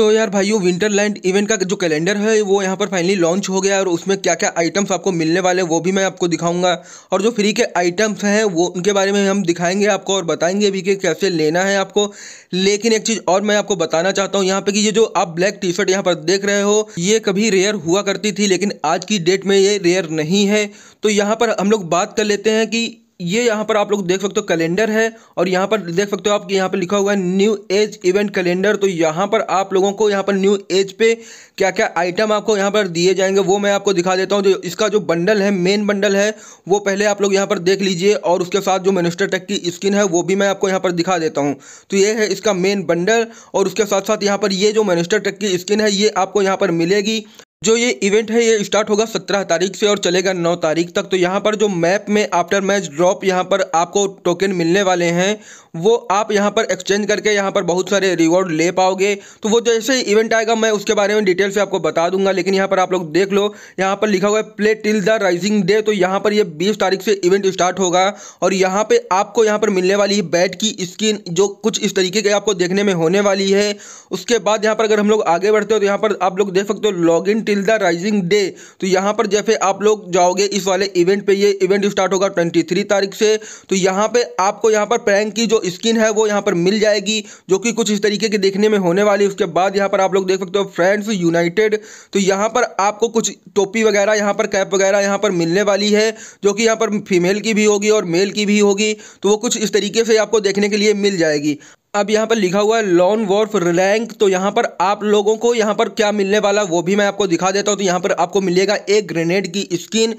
तो यार भाइयों विंटरलैंड इवेंट का जो कैलेंडर है वो यहाँ पर फाइनली लॉन्च हो गया और उसमें क्या क्या आइटम्स आपको मिलने वाले वो भी मैं आपको दिखाऊंगा और जो फ्री के आइटम्स हैं वो उनके बारे में हम दिखाएंगे आपको और बताएंगे भी कि कैसे लेना है आपको लेकिन एक चीज़ और मैं आपको बताना चाहता हूँ यहाँ पर कि ये जो आप ब्लैक टी शर्ट यहाँ पर देख रहे हो ये कभी रेयर हुआ करती थी लेकिन आज की डेट में ये रेयर नहीं है तो यहाँ पर हम लोग बात कर लेते हैं कि ये यहाँ पर आप लोग देख सकते हो कैलेंडर है और यहाँ पर देख सकते हो आप यहाँ पर लिखा हुआ है न्यू एज इवेंट कैलेंडर तो यहाँ पर आप लोगों को यहाँ पर न्यू एज पे क्या क्या आइटम आपको यहाँ पर दिए जाएंगे वो मैं आपको दिखा देता हूँ जो इसका जो बंडल है मेन बंडल है वो पहले आप लोग यहाँ पर देख लीजिए और उसके साथ जो मिनिस्टर टेक की स्किन है वो भी मैं आपको यहाँ पर दिखा देता हूँ तो ये है इसका मेन बंडल और उसके साथ साथ यहाँ पर ये जो मिनिस्टर टेक की स्किन है ये आपको यहाँ पर मिलेगी जो ये इवेंट है ये स्टार्ट होगा सत्रह तारीख से और चलेगा नौ तारीख तक तो यहाँ पर जो मैप में आफ्टर मैच ड्रॉप यहाँ पर आपको टोकन मिलने वाले हैं वो आप यहाँ पर एक्सचेंज करके यहाँ पर बहुत सारे रिवॉर्ड ले पाओगे तो वो जैसे इवेंट आएगा मैं उसके बारे में डिटेल से आपको बता दूंगा लेकिन यहाँ पर आप लोग देख लो यहाँ पर लिखा हुआ है play till the rising day तो यहाँ पर ये बीस तारीख से इवेंट स्टार्ट होगा और यहाँ पर आपको यहाँ पर मिलने वाली बैट की स्किन जो कुछ इस तरीके के आपको देखने में होने वाली है उसके बाद यहाँ पर अगर हम लोग आगे बढ़ते हो तो यहाँ पर आप लोग देख सकते हो log in till the rising day तो यहाँ पर जैसे आप लोग जाओगे इस वाले इवेंट पे ये इवेंट स्टार्ट होगा 23 तारीख से तो यहाँ पे आपको यहाँ पर प्रैंक की जो स्किन है वो यहाँ पर मिल जाएगी जो कि कुछ इस तरीके के देखने में होने वाली उसके बाद यहाँ पर आप लोग देख सकते हो फ्रेंड्स यूनाइटेड तो यहाँ पर आपको कुछ टोपी वगैरह यहाँ पर कैप वगैरह यहाँ पर मिलने वाली है जो कि यहाँ पर फीमेल की भी होगी और मेल की भी होगी तो वो कुछ इस तरीके से आपको देखने के लिए मिल जाएगी अब यहाँ पर लिखा हुआ है लॉन वॉर्फ रैंक तो यहाँ पर आप लोगों को यहाँ पर क्या मिलने वाला वो भी मैं आपको दिखा देता हूँ तो यहाँ पर आपको मिलेगा एक ग्रेनेड की स्किन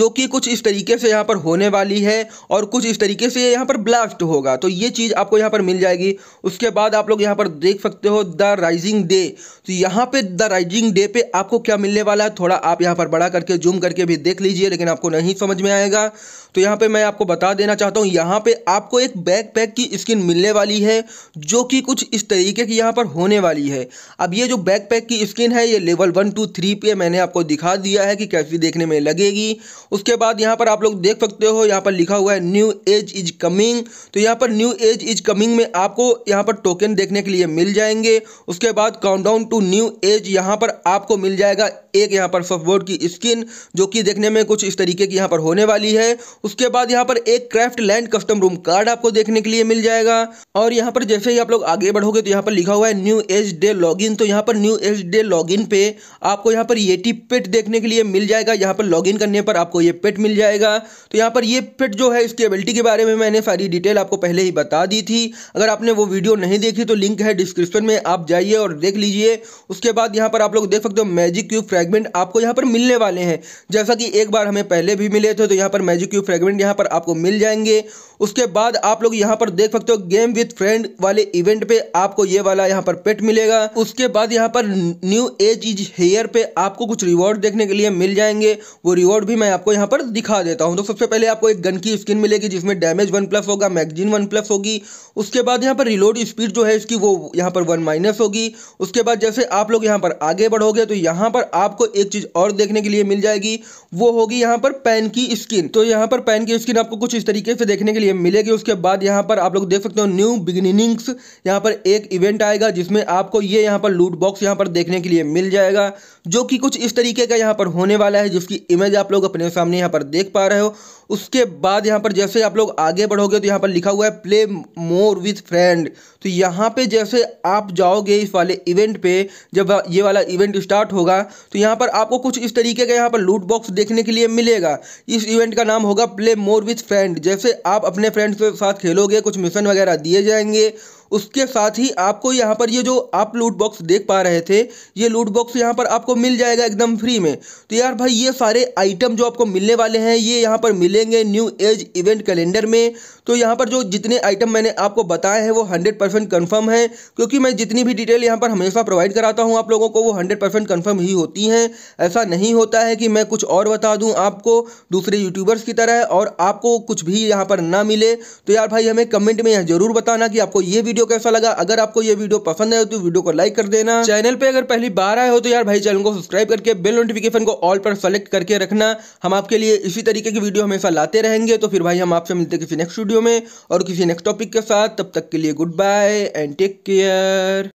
जो कि कुछ इस तरीके से यहाँ पर होने वाली है और कुछ इस तरीके से यहाँ पर ब्लास्ट होगा तो ये चीज़ आपको यहाँ पर मिल जाएगी उसके बाद आप लोग यहाँ पर देख सकते हो द राइजिंग डे तो यहाँ पर द राइजिंग डे पर आपको क्या मिलने वाला है थोड़ा आप यहाँ पर बड़ा करके जूम करके भी देख लीजिए लेकिन आपको नहीं समझ में आएगा तो यहाँ पर मैं आपको बता देना चाहता हूँ यहाँ पर आपको एक बैक पैक की स्किन मिलने वाली है जो कि कुछ इस तरीके की यहाँ पर होने वाली है अब ये जो बैकपैक की स्किन है ये लेवल वन टू थ्री पे मैंने आपको दिखा दिया है कि कैसी देखने में लगेगी उसके बाद यहाँ पर आप लोग देख सकते हो यहाँ पर लिखा हुआ है न्यू एज इज कमिंग तो यहाँ पर न्यू एज इज कमिंग में आपको यहाँ पर टोकन देखने के लिए मिल जाएंगे उसके बाद काउंटडाउन टू न्यू एज यहाँ पर आपको मिल जाएगा एक यहाँ पर सफबोर्ड की स्किन जो कि देखने में कुछ इस तरीके की यहाँ पर होने वाली है उसके बाद यहाँ पर एक craft land custom room card आपको देखने के लिए मिल जाएगा और यहाँ पर जैसे ही आप लोग आगे बढ़ोगे तो यहाँ पर लिखा हुआ है न्यू एज डे लॉगिन तो यहाँ पर न्यू एज डे लॉगिन पे आपको यहाँ पर ये टी पेट देखने के लिए मिल जाएगा यहाँ पर लॉगिन करने पर आपको ये पेट मिल जाएगा तो यहाँ पर ये पेट जो है इसकी एबिलिटी के बारे में मैंने सारी डिटेल आपको पहले ही बता दी थी अगर आपने वो वीडियो नहीं देखी तो लिंक है डिस्क्रिप्शन में आप जाइए और देख लीजिए उसके बाद यहाँ पर आप लोग देख सकते हो मैजिक क्यूब फ्रेगमेंट आपको यहाँ पर मिलने वाले हैं जैसा कि एक बार हमें पहले भी मिले थे तो यहाँ पर मैजिक क्यूब फ्रेगमेंट यहाँ पर आपको मिल जाएंगे उसके बाद आप लोग यहाँ पर देख सकते हो गेम विथ फ्रेंड वाले इवेंट पे आपको ये वाला यहाँ पर पेट मिलेगा उसके बाद यहाँ पर न्यू एज इज हेयर पे आपको कुछ रिवॉर्ड देखने के लिए मिल जाएंगे वो रिवॉर्ड भी मैं आपको यहाँ पर दिखा देता हूँ तो सबसे पहले आपको एक गन की स्किन मिलेगी जिसमें डैमेज वन प्लस होगा मैगजीन वन प्लस होगी उसके बाद यहाँ पर रिलोड स्पीड जो है इसकी वो यहाँ पर वन माइनस होगी उसके बाद जैसे आप लोग यहाँ पर आगे बढ़ोगे तो यहाँ पर आपको एक चीज़ और देखने के लिए मिल जाएगी वो होगी यहाँ पर पैन की स्किन तो यहाँ पर पैन की स्किन आपको कुछ इस तरीके से देखने के लिए मिलेगी उसके बाद यहाँ पर आप लोग देख सकते हो न्यू बिगिनिंग लिंक्स यहाँ पर एक इवेंट आएगा जिसमें आपको ये यहाँ पर लूट बॉक्स यहाँ पर देखने के लिए मिल जाएगा जो कि कुछ इस तरीके का यहाँ पर होने वाला है जिसकी इमेज आप लोग अपने सामने यहाँ पर देख पा रहे हो उसके बाद यहाँ पर जैसे आप लोग आगे बढ़ोगे तो यहाँ पर लिखा हुआ है प्ले मोर विथ फ्रेंड तो यहाँ पर जैसे आप जाओगे इस वाले इवेंट पर जब ये वाला इवेंट स्टार्ट होगा तो यहाँ पर आपको कुछ इस तरीके का यहाँ पर लूट बॉक्स देखने के लिए मिलेगा इस इवेंट का नाम होगा प्ले मोर विथ फ्रेंड जैसे आप अपने फ्रेंड्स के साथ खेलोगे कुछ मिशन वगैरह दिए जाएंगे उसके साथ ही आपको यहाँ पर ये जो आप लूट बॉक्स देख पा रहे थे ये लूट बॉक्स यहाँ पर आपको मिल जाएगा एकदम फ्री में तो यार भाई ये सारे आइटम जो आपको मिलने वाले हैं ये यहाँ पर मिलेंगे न्यू एज इवेंट कैलेंडर में तो यहाँ पर जो जितने आइटम मैंने आपको बताए हैं वो हंड्रेड परसेंट कन्फर्म है क्योंकि मैं जितनी भी डिटेल यहाँ पर हमेशा प्रोवाइड कराता हूँ आप लोगों को वो हंड्रेड परसेंट कन्फर्म ही होती हैं ऐसा नहीं होता है कि मैं कुछ और बता दूँ आपको दूसरे यूट्यूबर्स की तरह और आपको कुछ भी यहाँ पर ना मिले तो यार भाई हमें कमेंट में यह जरूर बताना कि आपको ये वीडियो वीडियो कैसा लगा अगर आपको ये वीडियो पसंद आए तो वीडियो को लाइक कर देना चैनल पे अगर पहली बार आए हो तो यार भाई चैनल को सब्सक्राइब करके बेल नोटिफिकेशन को ऑल पर सेलेक्ट करके रखना हम आपके लिए इसी तरीके की वीडियो हमेशा लाते रहेंगे तो फिर भाई हम आपसे मिलते किसी नेक्स्ट वीडियो में और किसी नेक्स्ट टॉपिक के साथ तब तक के लिए goodbye and take care